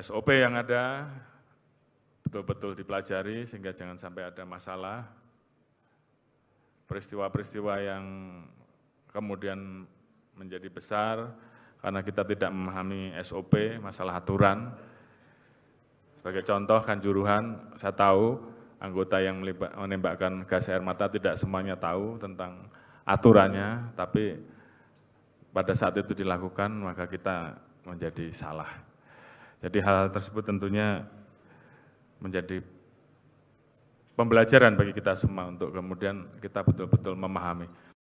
SOP yang ada betul-betul dipelajari sehingga jangan sampai ada masalah. Peristiwa-peristiwa yang kemudian menjadi besar karena kita tidak memahami SOP, masalah aturan. Sebagai contoh Kanjuruhan, saya tahu anggota yang menembakkan gas air mata tidak semuanya tahu tentang aturannya, tapi pada saat itu dilakukan maka kita menjadi salah. Jadi hal, -hal tersebut tentunya menjadi pembelajaran bagi kita semua untuk kemudian kita betul-betul memahami.